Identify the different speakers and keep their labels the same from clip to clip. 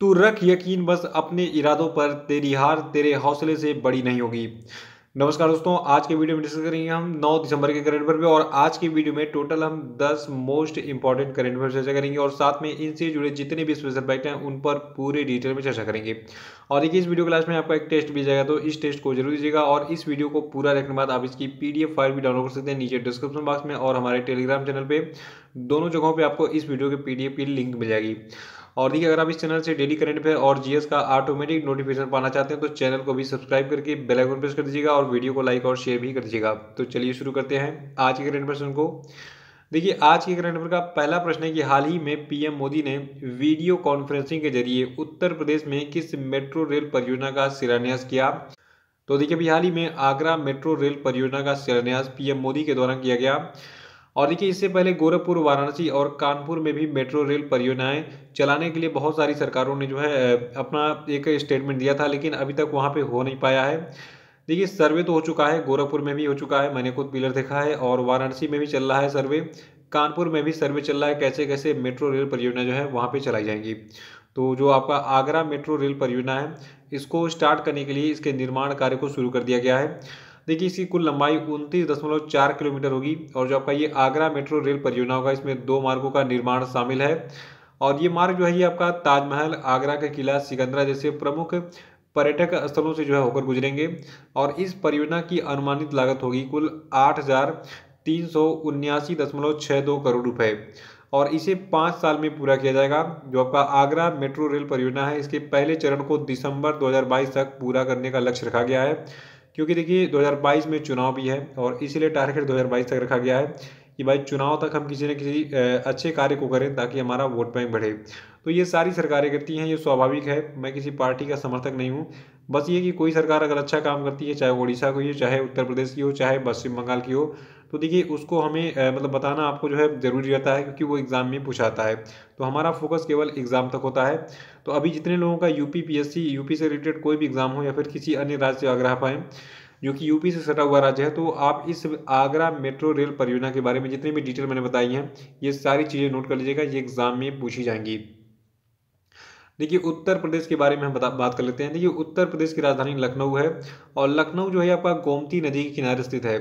Speaker 1: तू रख यकीन बस अपने इरादों पर तेरी हार तेरे हौसले से बड़ी नहीं होगी नमस्कार दोस्तों आज के वीडियो में डिस्कस करेंगे हम 9 दिसंबर के करंट अफेयर और आज की वीडियो में टोटल हम 10 मोस्ट इंपॉर्टेंट करंट अफेयर चर्चा करेंगे और साथ में इनसे जुड़े जितने भी स्पेशल फैक्ट हैं उन पर पूरे डिटेल में चर्चा करेंगे और देखिए इस वीडियो क्लास में आपका एक टेस्ट भी जाएगा तो इस टेस्ट को जरूर दीजिएगा और इस वीडियो को पूरा देखने के बाद आप इसकी एफ फाइल भी डाउनलोड कर सकते हैं नीचे डिस्क्रिप्शन बॉक्स में और हमारे टेलीग्राम चैनल पर दोनों जगहों पर आपको इस वीडियो के एफ की लिंक मिल जाएगी और देखिए अगर आप इस चैनल से डेली करंट पे और जीएस का ऑटोमेटिक नोटिफिकेशन पाना चाहते हैं तो चैनल को भी सब्सक्राइब करके बेल आइकन प्रेस कर दीजिएगा और वीडियो को लाइक और शेयर भी कर दीजिएगा तो चलिए शुरू करते हैं आज के करंट प्रश्न को देखिए आज के करंट अफेयर का पहला प्रश्न है कि हाल ही में पीएम मोदी ने वीडियो कॉन्फ्रेंसिंग के जरिए उत्तर प्रदेश में किस मेट्रो रेल परियोजना का शिलान्यास किया तो देखिए अभी हाल ही में आगरा मेट्रो रेल परियोजना का शिलान्यास पीएम मोदी के द्वारा किया गया और देखिए इससे पहले गोरखपुर वाराणसी और कानपुर में भी मेट्रो रेल परियोजनाएं चलाने के लिए बहुत सारी सरकारों ने जो है अपना एक स्टेटमेंट दिया था लेकिन अभी तक वहाँ पर हो नहीं पाया है देखिए सर्वे तो हो चुका है गोरखपुर में भी हो चुका है मैंने खुद पिलर देखा है और वाराणसी में भी चल रहा है सर्वे कानपुर में भी सर्वे चल रहा है कैसे कैसे मेट्रो रेल परियोजना जो है वहाँ पे चलाई जाएंगी तो जो आपका आगरा मेट्रो रेल परियोजना है इसको स्टार्ट करने के लिए इसके निर्माण कार्य को शुरू कर दिया गया है देखिए इसकी कुल लंबाई उनतीस दशमलव चार किलोमीटर होगी और जो आपका ये आगरा मेट्रो रेल परियोजना होगा इसमें दो मार्गों का निर्माण शामिल है और ये मार्ग जो है ये आपका ताजमहल आगरा का किला सिकंदरा जैसे प्रमुख पर्यटक स्थलों से जो है होकर गुजरेंगे और इस परियोजना की अनुमानित लागत होगी कुल आठ हज़ार तीन सौ उन्यासी दशमलव छः दो करोड़ रुपए और इसे पाँच साल में पूरा किया जाएगा जो आपका आगरा मेट्रो रेल परियोजना है इसके पहले चरण को दिसंबर 2022 तक पूरा करने का लक्ष्य रखा गया है क्योंकि देखिए 2022 में चुनाव भी है और इसीलिए टारगेट 2022 तक रखा गया है कि भाई चुनाव तक हम किसी न किसी अच्छे कार्य को करें ताकि हमारा वोट बैंक बढ़े तो ये सारी सरकारें करती हैं ये स्वाभाविक है मैं किसी पार्टी का समर्थक नहीं हूँ बस ये कि कोई सरकार अगर अच्छा काम करती है चाहे उड़ीसा की हो चाहे उत्तर प्रदेश की हो चाहे पश्चिम बंगाल की हो तो देखिए उसको हमें मतलब बताना आपको जो है ज़रूरी रहता है क्योंकि वो एग्ज़ाम में पूछाता है तो हमारा फोकस केवल एग्ज़ाम तक होता है तो अभी जितने लोगों का यूपी पी यूपी से रिलेटेड कोई भी एग्ज़ाम हो या फिर किसी अन्य राज्य से आगरा पाएँ जो कि यूपी से सटा हुआ राज्य है तो आप इस आगरा मेट्रो रेल परियोजना के बारे में जितनी भी डिटेल मैंने बताई हैं ये सारी चीज़ें नोट कर लीजिएगा ये एग्ज़ाम में पूछी जाएंगी देखिए उत्तर प्रदेश के बारे में हम बता बात कर लेते हैं देखिए उत्तर प्रदेश की राजधानी लखनऊ है और लखनऊ जो है आपका गोमती नदी के किनारे स्थित है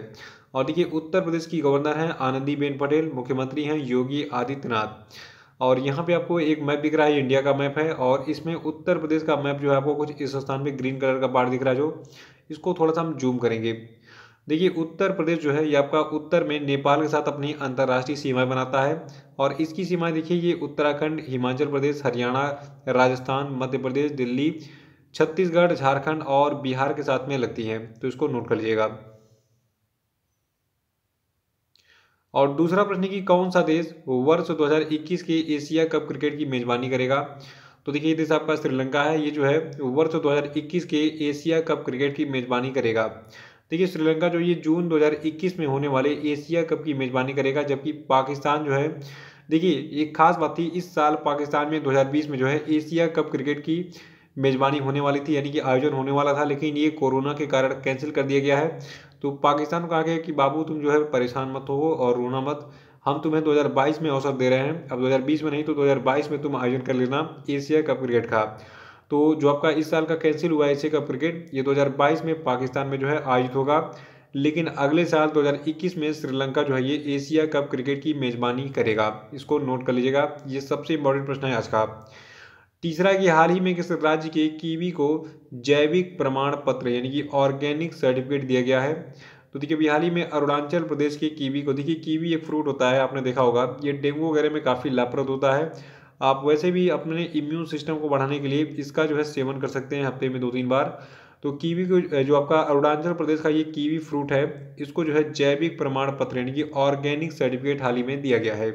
Speaker 1: और देखिए उत्तर प्रदेश की गवर्नर हैं आनंदीबेन पटेल मुख्यमंत्री हैं योगी आदित्यनाथ और यहाँ पे आपको एक मैप दिख रहा है इंडिया का मैप है और इसमें उत्तर प्रदेश का मैप जो है आपको कुछ इस स्थान पे ग्रीन कलर का पार्ट दिख रहा है जो इसको थोड़ा सा हम जूम करेंगे देखिए उत्तर प्रदेश जो है ये आपका उत्तर में नेपाल के साथ अपनी अंतर्राष्ट्रीय सीमाएं बनाता है और इसकी सीमाएं देखिए ये उत्तराखंड हिमाचल प्रदेश हरियाणा राजस्थान मध्य प्रदेश दिल्ली छत्तीसगढ़ झारखंड और बिहार के साथ में लगती हैं तो इसको नोट कर लीजिएगा और दूसरा प्रश्न है कि कौन सा देश वर्ष 2021 के एशिया कप क्रिकेट की मेज़बानी करेगा तो देखिए देश आपका श्रीलंका है ये जो है वर्ष 2021 के एशिया कप क्रिकेट की मेज़बानी करेगा देखिए श्रीलंका जो ये जून 2021 में होने वाले एशिया कप की मेज़बानी करेगा जबकि पाकिस्तान जो है देखिए एक खास बात थी इस साल पाकिस्तान में दो में जो है एशिया कप क्रिकेट की मेज़बानी होने वाली थी यानी कि आयोजन होने वाला था लेकिन ये कोरोना के कारण कैंसिल कर दिया गया है तो पाकिस्तान को कहा गया कि बाबू तुम जो है परेशान मत हो और रोना मत हम तुम्हें 2022 में अवसर दे रहे हैं अब 2020 में नहीं तो 2022 में तुम आयोजन कर लेना एशिया कप क्रिकेट का तो जो आपका इस साल का कैंसिल हुआ एशिया कप क्रिकेट ये 2022 में पाकिस्तान में जो है आयोजित होगा लेकिन अगले साल 2021 में श्रीलंका जो है ये एशिया कप क्रिकेट की मेज़बानी करेगा इसको नोट कर लीजिएगा ये सबसे इंपॉर्टेंट प्रश्न है आज का तीसरा कि हाल ही में किस राज्य के कीवी को जैविक प्रमाण पत्र यानी कि ऑर्गेनिक सर्टिफिकेट दिया गया है तो देखिए अभी हाल ही में अरुणाचल प्रदेश के कीवी को देखिए कीवी एक फ्रूट होता है आपने देखा होगा ये डेंगू वगैरह में काफ़ी लाभप्रद होता है आप वैसे भी अपने इम्यून सिस्टम को बढ़ाने के लिए इसका जो है सेवन कर सकते हैं हफ्ते में दो तीन बार तो कीवी को जो आपका अरुणाचल प्रदेश का ये कीवी फ्रूट है इसको जो है जैविक प्रमाण पत्र यानी कि ऑर्गेनिक सर्टिफिकेट हाल ही में दिया गया है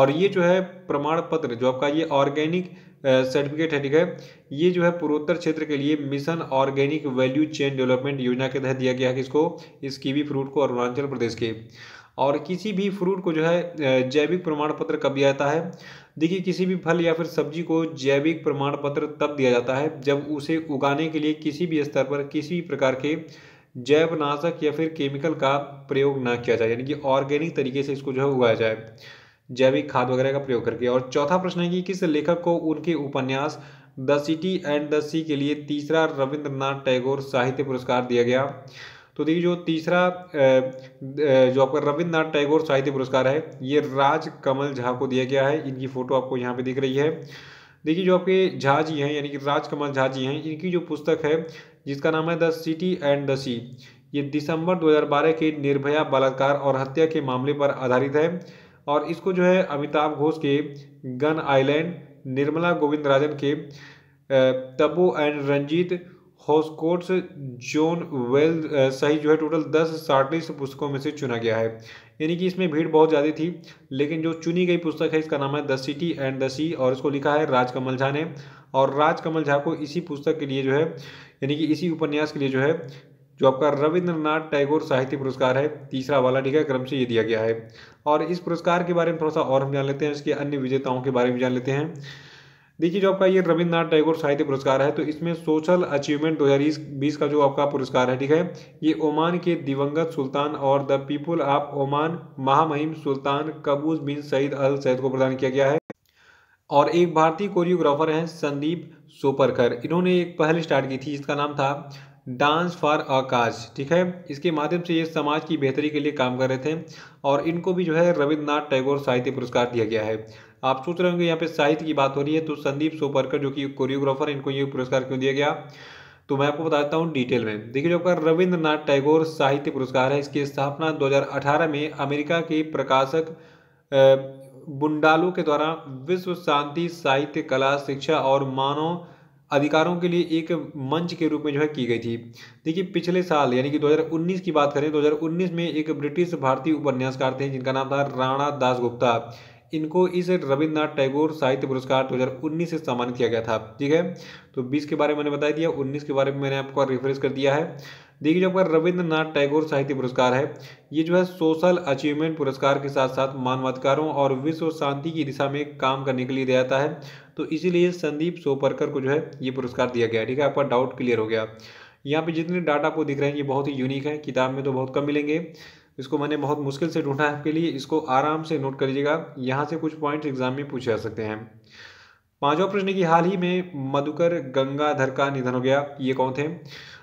Speaker 1: और ये जो है प्रमाण पत्र जो आपका ये ऑर्गेनिक सर्टिफिकेट है ठीक है ये जो है पूर्वोत्तर क्षेत्र के लिए mission organic value chain development योजना के तहत दिया गया है किसको इस कीवी फ्रूट को अरुणाचल प्रदेश के और किसी भी फ्रूट को जो है जैविक प्रमाण पत्र कब दिया जाता है देखिए किसी भी फल या फिर सब्जी को जैविक प्रमाण पत्र तब दिया जाता है जब उसे उगाने के लिए किसी भी स्तर पर किसी भी प्रकार के जैवनाशक या फिर केमिकल का प्रयोग ना किया जाए यानी कि ऑर्गेनिक तरीके से इसको जो है उगाया जाए जैविक खाद वगैरह का प्रयोग करके और चौथा प्रश्न है कि किस लेखक को उनके उपन्यास the city and the sea के लिए तीसरा रविंद्रनाथ टैगोर साहित्य पुरस्कार दिया गया तो देखिए जो तीसरा जो आपका रविन्द्रनाथ टैगोर साहित्य पुरस्कार है ये राज कमल झा को दिया गया है इनकी फ़ोटो आपको यहाँ पे दिख रही है देखिए जो आपके झा जी हैं यानी कि राजकमल झा जी हैं इनकी जो पुस्तक है जिसका नाम है the city and the sea ये दिसंबर 2012 के निर्भया बलात्कार और हत्या के मामले पर आधारित है और इसको जो है अमिताभ घोष के गन आइलैंड निर्मला गोविंद राजन के taboo and Ranjit Hoskote's Jonahwhale सही जो है टोटल दस शार्टलिस्ट पुस्तकों में से चुना गया है यानी कि इसमें भीड़ बहुत ज़्यादा थी लेकिन जो चुनी गई पुस्तक है इसका नाम है the city and the sea और इसको लिखा है राजकमल झा ने और राजकमल झा को इसी पुस्तक के लिए जो है यानी कि इसी उपन्यास के लिए जो है जो आपका रविंद्रनाथ टैगोर साहित्य पुरस्कार है तीसरा वाला ठीक है क्रम से ये दिया गया है और इस पुरस्कार के बारे में थोड़ा सा और हम जान लेते हैं इसके अन्य विजेताओं के बारे में जान लेते हैं देखिए जो आपका ये रविंद्रनाथ टैगोर साहित्य पुरस्कार है तो इसमें सोशल अचीवमेंट दो का जो आपका पुरस्कार है ठीक है ये ओमान के दिवंगत सुल्तान और द पीपुल ऑफ ओमान महामहिम सुल्तान कबूज बिन सईद अल सैद को प्रदान किया गया है और एक भारतीय कोरियोग्राफर हैं संदीप सोपरकर इन्होंने एक पहल स्टार्ट की थी जिसका नाम था डांस फॉर अ काज ठीक है इसके माध्यम से ये समाज की बेहतरी के लिए काम कर रहे थे और इनको भी जो है रविन्द्रनाथ टैगोर साहित्य पुरस्कार दिया गया है आप सोच रहे होंगे यहाँ पे साहित्य की बात हो रही है तो संदीप सोपरकर जो कि कोरियोग्राफर इनको ये पुरस्कार क्यों दिया गया तो मैं आपको बताता हूँ डिटेल में देखिए जो आपका रविंद्रनाथ टैगोर साहित्य पुरस्कार है इसकी स्थापना 2018 में अमेरिका के प्रकाशक बुंडालू के द्वारा विश्व शांति साहित्य कला शिक्षा और मानव अधिकारों के लिए एक मंच के रूप में जो है की गई थी देखिए पिछले साल यानी कि 2019 की बात करें 2019 में एक ब्रिटिश भारतीय उपन्यासकार थे जिनका नाम था राणा दास गुप्ता इनको इस रविन्द्रनाथ टैगोर साहित्य पुरस्कार 2019 से सम्मानित किया गया था ठीक है तो 20 के बारे में मैंने बता दिया 19 के बारे में मैंने आपको रिफ्रेश कर दिया है देखिए जो आपका रविंद्रनाथ टैगोर साहित्य पुरस्कार है ये जो है सोशल अचीवमेंट पुरस्कार के साथ साथ मानवाधिकारों और विश्व शांति की दिशा में काम करने के लिए दिया जाता है तो इसीलिए संदीप सोपरकर को जो है ये पुरस्कार दिया गया ठीक है आपका डाउट क्लियर हो गया यहाँ पे जितने डाटा आपको दिख रहे हैं ये बहुत ही यूनिक है किताब में तो बहुत कम मिलेंगे इसको मैंने बहुत मुश्किल से ढूंढा है आपके लिए इसको आराम से नोट कर लीजिएगा यहाँ से कुछ पॉइंट्स एग्जाम में पूछे जा सकते हैं पांचवा प्रश्न की हाल ही में मधुकर गंगाधर का निधन हो गया ये कौन थे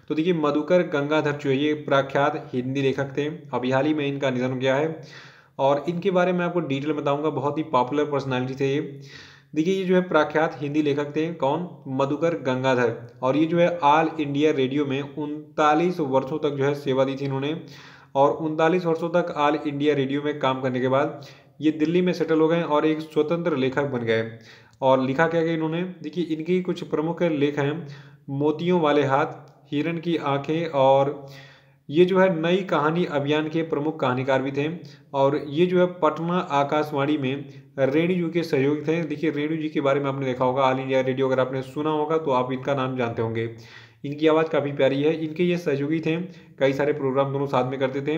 Speaker 1: तो देखिए मधुकर गंगाधर जो ये प्रख्यात हिंदी लेखक थे अभी हाल ही में इनका निधन हो गया है और इनके बारे में आपको डिटेल बताऊंगा बहुत ही पॉपुलर पर्सनालिटी थे ये देखिए ये जो है प्रख्यात हिंदी लेखक थे कौन मधुकर गंगाधर और ये जो है ऑल इंडिया रेडियो में उनतालीस वर्षों तक जो है सेवा दी थी इन्होंने और उनतालीस वर्षों तक ऑल इंडिया रेडियो में काम करने के बाद ये दिल्ली में सेटल हो गए और एक स्वतंत्र लेखक बन गए और लिखा क्या गया इन्होंने देखिए इनके कुछ प्रमुख लेख हैं मोतियों वाले हाथ हिरण की आंखें और ये जो है नई कहानी अभियान के प्रमुख कहानीकार भी थे और ये जो है पटना आकाशवाणी में रेणु जी के सहयोगी थे देखिए रेणु जी के बारे में आपने देखा होगा ऑल इंडिया रेडियो अगर आपने सुना होगा तो आप इनका नाम जानते होंगे इनकी आवाज़ काफ़ी प्यारी है इनके ये सहयोगी थे कई सारे प्रोग्राम दोनों साथ में करते थे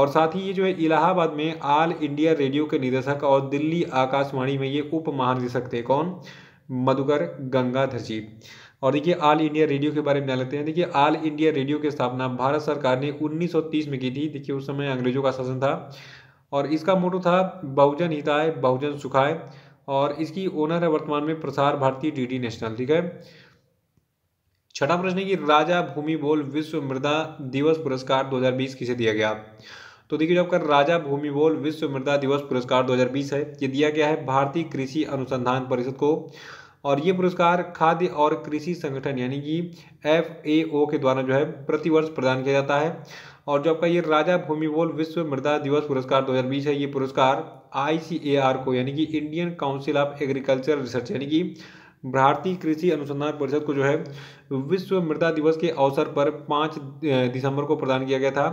Speaker 1: और साथ ही ये जो है इलाहाबाद में आल इंडिया रेडियो के निदेशक और दिल्ली आकाशवाणी में ये उप महानिदेशक थे कौन मधुकर गंगाधर जी और देखिए आल इंडिया रेडियो के बारे में जान लेते हैं देखिए आल इंडिया रेडियो की स्थापना भारत सरकार ने 1930 में की थी देखिए उस समय अंग्रेजों का शासन था और इसका मोटो था बहुजन हिताय बहुजन सुखाय और इसकी ओनर है वर्तमान में प्रसार भारती डीडी नेशनल ठीक है छठा प्रश्न है कि राजा भूमि बोल विश्व मृदा दिवस पुरस्कार 2020 किसे दिया गया तो देखिए जो आपका राजा भूमि बोल विश्व मृदा दिवस पुरस्कार 2020 है ये दिया गया है भारतीय कृषि अनुसंधान परिषद को और ये पुरस्कार खाद्य और कृषि संगठन यानी कि एफ ए ओ के द्वारा जो है प्रतिवर्ष प्रदान किया जाता है और जो आपका ये राजा भूमि बोल विश्व मृदा दिवस पुरस्कार 2020 है ये पुरस्कार आई को यानी कि Indian Council of Agriculture Research यानी कि भारतीय कृषि अनुसंधान परिषद को जो है विश्व मृदा दिवस के अवसर पर पाँच दिसंबर को प्रदान किया गया था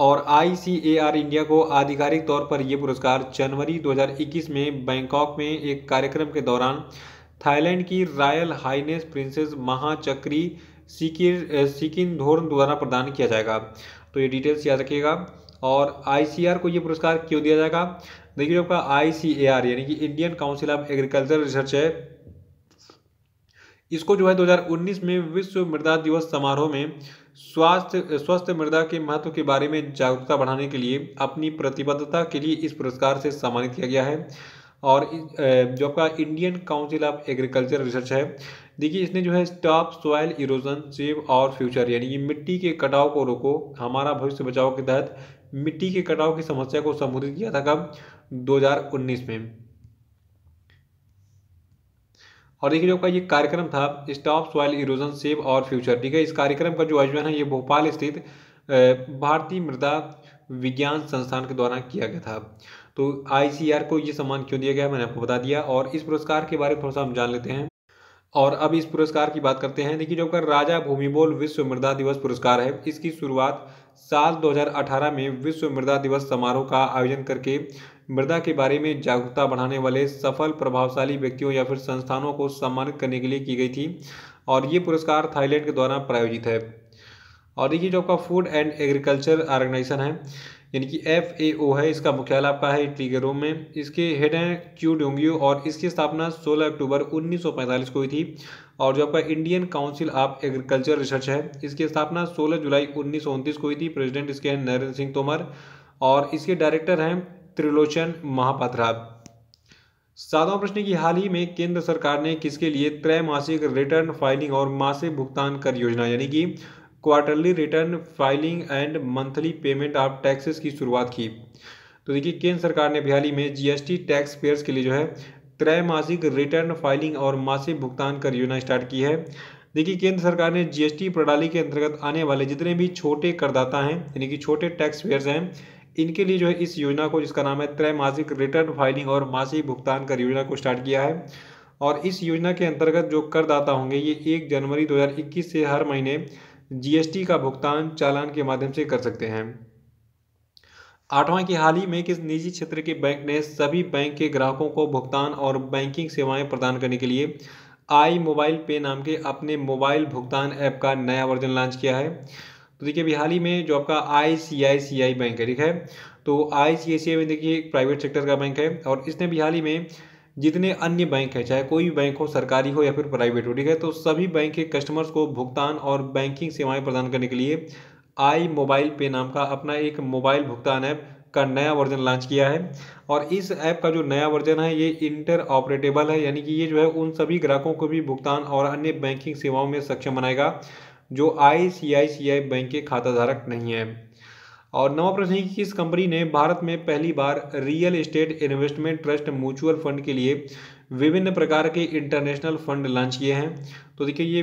Speaker 1: और आईसीएआर इंडिया को आधिकारिक तौर पर यह पुरस्कार जनवरी 2021 में बैंकॉक में एक कार्यक्रम के दौरान थाईलैंड की रॉयल हाइनेस प्रिंसेस महाचक्री सिकिर सिकिन धोर्न द्वारा प्रदान किया जाएगा तो ये डिटेल्स याद रखिएगा और आईसीआर को ये पुरस्कार क्यों दिया जाएगा देखिए आपका आईसीएआर यानी कि Indian Council of Agriculture Research है इसको जो है 2019 में विश्व मृदा दिवस समारोह में स्वास्थ्य स्वस्थ मृदा के महत्व के बारे में जागरूकता बढ़ाने के लिए अपनी प्रतिबद्धता के लिए इस पुरस्कार से सम्मानित किया गया है और जो आपका Indian Council of Agriculture Research है देखिए इसने जो है stop soil erosion save our future यानी कि मिट्टी के कटाव को रोको हमारा भविष्य बचाव के तहत मिट्टी के कटाव की समस्या को संबोधित किया था कब 2019 में और देखिए जो का ये कार्यक्रम था stop soil erosion save our future ठीक है इस कार्यक्रम का जो आयोजन है ये भोपाल स्थित भारतीय मृदा विज्ञान संस्थान के द्वारा किया गया था तो आईसीआर को ये सम्मान क्यों दिया गया मैंने आपको बता दिया और इस पुरस्कार के बारे में थोड़ा सा हम जान लेते हैं और अब इस पुरस्कार की बात करते हैं देखिए जो आपका राजा भूमिबोल विश्व मृदा दिवस पुरस्कार है इसकी शुरुआत साल 2018 में विश्व मृदा दिवस समारोह का आयोजन करके मृदा के बारे में जागरूकता बढ़ाने वाले सफल प्रभावशाली व्यक्तियों या फिर संस्थानों को सम्मानित करने के लिए की गई थी और ये पुरस्कार थाईलैंड के द्वारा प्रायोजित है और देखिए जो आपका फूड एंड एग्रीकल्चर ऑर्गेनाइजेशन है यानी कि एफ ए ओ है इसका मुख्यालय आपका है रोम में इसके हेड हैं क्यू डोंगियो और इसकी स्थापना 16 अक्टूबर 1945 को हुई थी और जो आपका Indian Council of Agriculture Research है इसकी स्थापना 16 जुलाई उन्नीस को हुई थी प्रेसिडेंट इसके हैं नरेंद्र सिंह तोमर और इसके डायरेक्टर हैं त्रिलोचन महापात्रा सातवां प्रश्न की हाल ही में केंद्र सरकार ने किसके लिए त्रैमासिक रिटर्न फाइलिंग और मासिक भुगतान कर योजना यानी कि quarterly return filing and monthly payment of taxes की शुरुआत की तो देखिए केंद्र सरकार ने में जी में जीएसटी टैक्स पेयर्स के लिए जो है त्रैमासिक रिटर्न फाइलिंग और मासिक भुगतान कर योजना स्टार्ट की है देखिए केंद्र सरकार ने जीएसटी प्रणाली के अंतर्गत आने वाले जितने भी छोटे करदाता हैं यानी कि छोटे टैक्स पेयर्स हैं इनके लिए जो है इस योजना को जिसका नाम है त्रैमासिक रिटर्न फाइलिंग और मासिक भुगतान कर योजना को स्टार्ट किया है और इस योजना के अंतर्गत जो करदाता होंगे ये एक जनवरी 2021 से हर महीने जीएसटी का भुगतान चालान के माध्यम से कर सकते हैं आठवां की हाल ही में किस निजी क्षेत्र के बैंक ने सभी बैंक के ग्राहकों को भुगतान और बैंकिंग सेवाएं प्रदान करने के लिए आई मोबाइल पे नाम के अपने मोबाइल भुगतान ऐप का नया वर्जन लॉन्च किया है तो देखिए अभी हाल ही में जो आपका आई सी आई सी आई बैंक है ठीक है तो आई सी आई सी आई में देखिए एक प्राइवेट सेक्टर का बैंक है और इसने भी हाल ही में जितने अन्य बैंक हैं चाहे कोई भी बैंक हो सरकारी हो या फिर प्राइवेट हो ठीक है तो सभी बैंक के कस्टमर्स को भुगतान और बैंकिंग सेवाएं प्रदान करने के लिए आई मोबाइल पे नाम का अपना एक मोबाइल भुगतान ऐप का नया वर्जन लॉन्च किया है और इस ऐप का जो नया वर्जन है ये इंटर ऑपरेटेबल है यानी कि ये जो है उन सभी ग्राहकों को भी भुगतान और अन्य बैंकिंग सेवाओं में सक्षम बनाएगा जो आई सी आई सी आई बैंक के खाताधारक नहीं है और नवा प्रश्न है कि किस कंपनी ने भारत में पहली बार real estate investment trust mutual fund के लिए विभिन्न प्रकार के इंटरनेशनल फंड लॉन्च किए हैं तो देखिए ये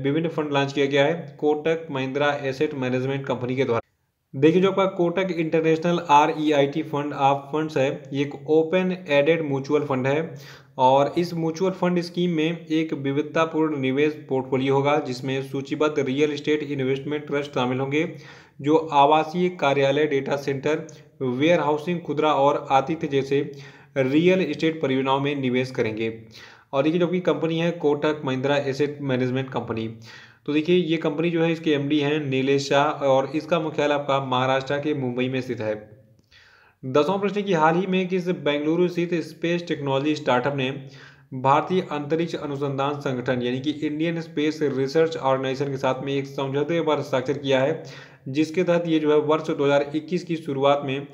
Speaker 1: विभिन्न फंड लॉन्च किया गया है Kotak Mahindra asset management company के द्वारा देखिए जो आपका Kotak international R E I T fund of funds है ये एक ओपन एडेड म्यूचुअल फंड है और इस म्यूचुअल फंड स्कीम में एक विविधतापूर्ण निवेश पोर्टफोलियो होगा जिसमें सूचीबद्ध रियल एस्टेट इन्वेस्टमेंट ट्रस्ट शामिल होंगे जो आवासीय कार्यालय डेटा सेंटर वेयर हाउसिंग खुदरा और आतिथ्य जैसे रियल इस्टेट परियोजनाओं में निवेश करेंगे और देखिए जो कि कंपनी है Kotak Mahindra asset management company तो देखिए ये कंपनी जो है इसके एमडी हैं नीलेश शाह और इसका मुख्यालय आपका महाराष्ट्र के मुंबई में स्थित है दसवां प्रश्न की हाल ही में किस बेंगलुरु स्थित स्पेस टेक्नोलॉजी स्टार्टअप ने भारतीय अंतरिक्ष अनुसंधान संगठन यानी कि इंडियन स्पेस रिसर्च ऑर्गेनाइजेशन के साथ में एक समझौते पर हस्ताक्षर किया है जिसके तहत ये जो है वर्ष 2021 की शुरुआत में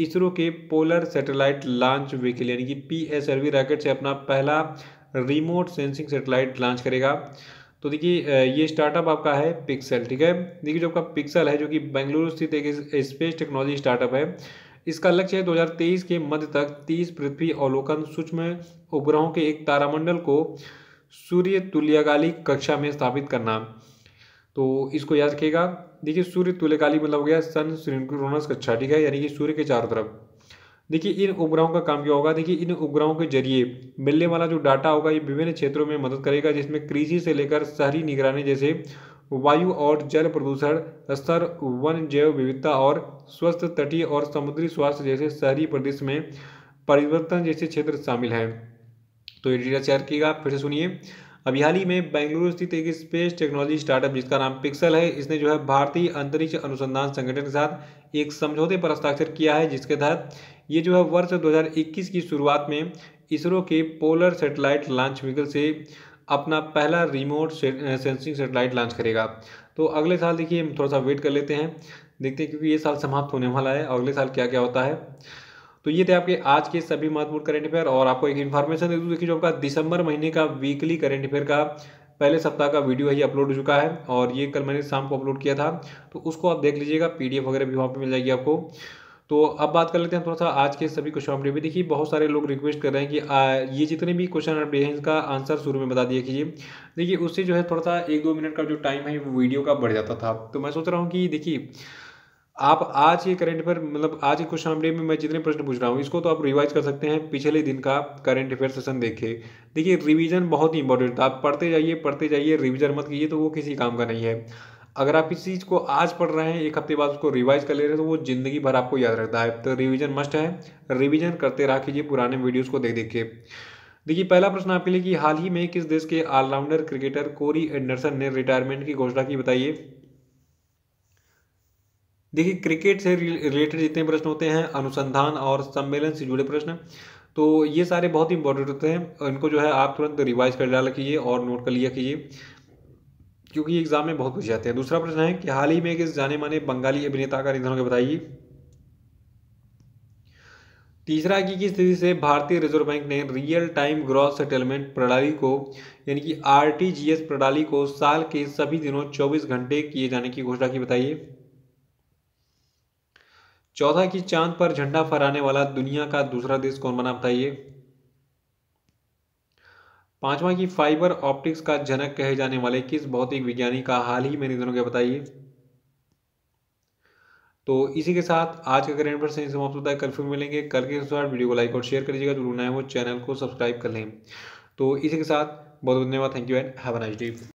Speaker 1: इसरो के पोलर सैटेलाइट लॉन्च व्हीकल यानी कि P S L V rocket से अपना पहला रिमोट सेंसिंग सैटेलाइट लॉन्च करेगा तो देखिए ये स्टार्टअप आपका है पिक्सल ठीक है देखिए जो आपका पिक्सल है जो कि बेंगलुरु स्थित एक स्पेस टेक्नोलॉजी स्टार्टअप है इसका लक्ष्य है 2023 के मध्य तक 30 पृथ्वी अवलोकन सूक्ष्म उपग्रहों के एक तारामंडल को सूर्य तुल्यकालिक कक्षा में स्थापित करना तो इसको याद रखिएगा देखिए सूर्य तुल्यकाली मतलब हो गया सन सिंक्रोनस कक्षा ठीक है यानी कि सूर्य के चारों तरफ देखिए इन उपग्रहों का काम क्या होगा देखिए इन उपग्रहों के जरिए मिलने वाला जो डाटा होगा ये विभिन्न क्षेत्रों में मदद करेगा जिसमें कृषि से लेकर शहरी निगरानी जैसे वायु और जल प्रदूषण स्तर वन जैव विविधता और स्वस्थ तटीय और समुद्री स्वास्थ्य जैसे शहरी प्रदेश में परिवर्तन जैसे क्षेत्र शामिल हैं तो ये डेटा शेयर किएगा फिर से सुनिए अब हाल ही में बेंगलुरु स्थित एक स्पेस टेक्नोलॉजी स्टार्टअप जिसका नाम पिक्सल है इसने जो है भारतीय अंतरिक्ष अनुसंधान संगठन के साथ एक समझौते पर हस्ताक्षर किया है जिसके तहत ये जो है वर्ष 2021 की शुरुआत में इसरो के पोलर सेटेलाइट लॉन्च व्हीकल से अपना पहला रिमोट सेंसिंग सेटेलाइट लॉन्च करेगा तो अगले साल देखिए थोड़ा सा वेट कर लेते हैं देखते हैं क्योंकि ये साल समाप्त होने वाला है अगले साल क्या क्या होता है तो ये थे आपके आज के सभी महत्वपूर्ण करंट अफेयर और आपको एक इन्फॉर्मेशन दे दूँ देखिए जो आपका दिसंबर महीने का वीकली करंट अफेयर का पहले सप्ताह का वीडियो है ये अपलोड हो चुका है और ये कल मैंने शाम को अपलोड किया था तो उसको आप देख लीजिएगा पीडीएफ वगैरह भी वहाँ पे मिल जाएगी आपको तो अब बात कर लेते हैं थोड़ा सा आज के सभी क्वेश्चन अपडेट भी देखिए बहुत सारे लोग रिक्वेस्ट कर रहे हैं कि आ, ये जितने भी क्वेश्चन अपडेट हैं इसका आंसर शुरू में बता दिया कीजिए देखिए उससे जो है थोड़ा सा एक दो मिनट का जो टाइम है वो वीडियो का बढ़ जाता था तो मैं सोच रहा हूँ कि देखिए आप आज के करंट अफेयर मतलब आज के क्वेश्चन अपडेट में मैं जितने प्रश्न पूछ रहा हूँ इसको तो आप रिवाइज कर सकते हैं पिछले दिन का करंट अफेयर सेशन देखे देखिए रिवीजन बहुत ही इंपॉर्टेंट आप पढ़ते जाइए पढ़ते जाइए रिवीजन मत कीजिए तो वो किसी काम का नहीं है अगर आप किसी चीज़ को आज पढ़ रहे हैं एक हफ्ते बाद उसको रिवाइज कर ले रहे हैं तो वो ज़िंदगी भर आपको याद रखता है तो रिविजन मस्ट है रिविजन करते रह कीजिए पुराने वीडियोज़ को देख देख के देखिए पहला प्रश्न आपके लिए कि हाल ही में किस देश के ऑलराउंडर क्रिकेटर कोरी एंडरसन ने रिटायरमेंट की घोषणा की बताइए देखिए क्रिकेट से रिलेटेड जितने प्रश्न होते हैं अनुसंधान और सम्मेलन से जुड़े प्रश्न तो ये सारे बहुत ही इंपॉर्टेंट होते हैं इनको जो है आप तुरंत रिवाइज कर डाला कीजिए और नोट कर लिया कीजिए क्योंकि एग्जाम में बहुत कुछ जाते हैं दूसरा प्रश्न है कि हाल ही में किस जाने माने बंगाली अभिनेता का निधन हो गया बताइए तीसरा कि किस स्थिति से भारतीय रिजर्व बैंक ने रियल टाइम ग्रॉस सेटलमेंट प्रणाली को यानी कि आरटीजीएस प्रणाली को साल के सभी दिनों 24 घंटे किए जाने की घोषणा की बताइए चौथा कि चांद पर झंडा फहराने वाला दुनिया का दूसरा देश कौन बना बताइए पांचवा की फाइबर ऑप्टिक्स का जनक कहे जाने वाले किस भौतिक विज्ञानी का हाल ही में निधन हो बताइए तो इसी के साथ आज का करेंट पर सही समाप्त होता है कल फिर मिलेंगे कल के अनुसार वीडियो को लाइक और शेयर कर लीजिएगा जरूर ना वो चैनल को सब्सक्राइब कर लें तो इसी के साथ बहुत बहुत धन्यवाद thank you and have a nice day